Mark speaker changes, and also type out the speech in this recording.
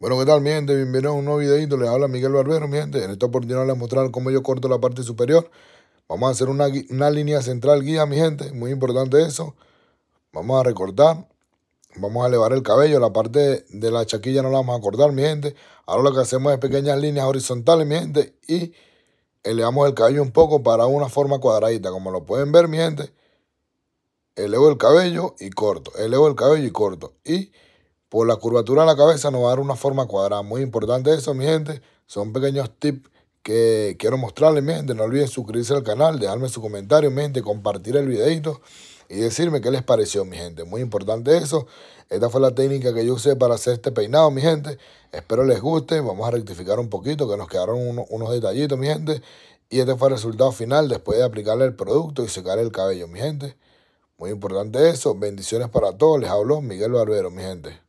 Speaker 1: Bueno, ¿qué tal, mi gente? Bienvenidos a un nuevo videito. Les habla Miguel Barbero, mi gente. En esta oportunidad les mostrar cómo yo corto la parte superior. Vamos a hacer una, una, línea central guía, mi gente. Muy importante eso. Vamos a recortar. Vamos a elevar el cabello. La parte de la chaquilla no la vamos a cortar, mi gente. Ahora lo que hacemos es pequeñas líneas horizontales, mi gente. Y elevamos el cabello un poco para una forma cuadradita. Como lo pueden ver, mi gente. Elevo el cabello y corto. Elevo el cabello y corto. Y por la curvatura de la cabeza nos va a dar una forma cuadrada. Muy importante eso, mi gente. Son pequeños tips que quiero mostrarles, mi gente. No olviden suscribirse al canal, dejarme su comentario, mi gente, compartir el videito y decirme qué les pareció, mi gente. Muy importante eso. Esta fue la técnica que yo usé para hacer este peinado, mi gente. Espero les guste. Vamos a rectificar un poquito, que nos quedaron unos, detallitos, mi gente. Y este fue el resultado final después de aplicarle el producto y secar el cabello, mi gente. Muy importante eso. Bendiciones para todos. Les hablo Miguel Barbero, mi gente.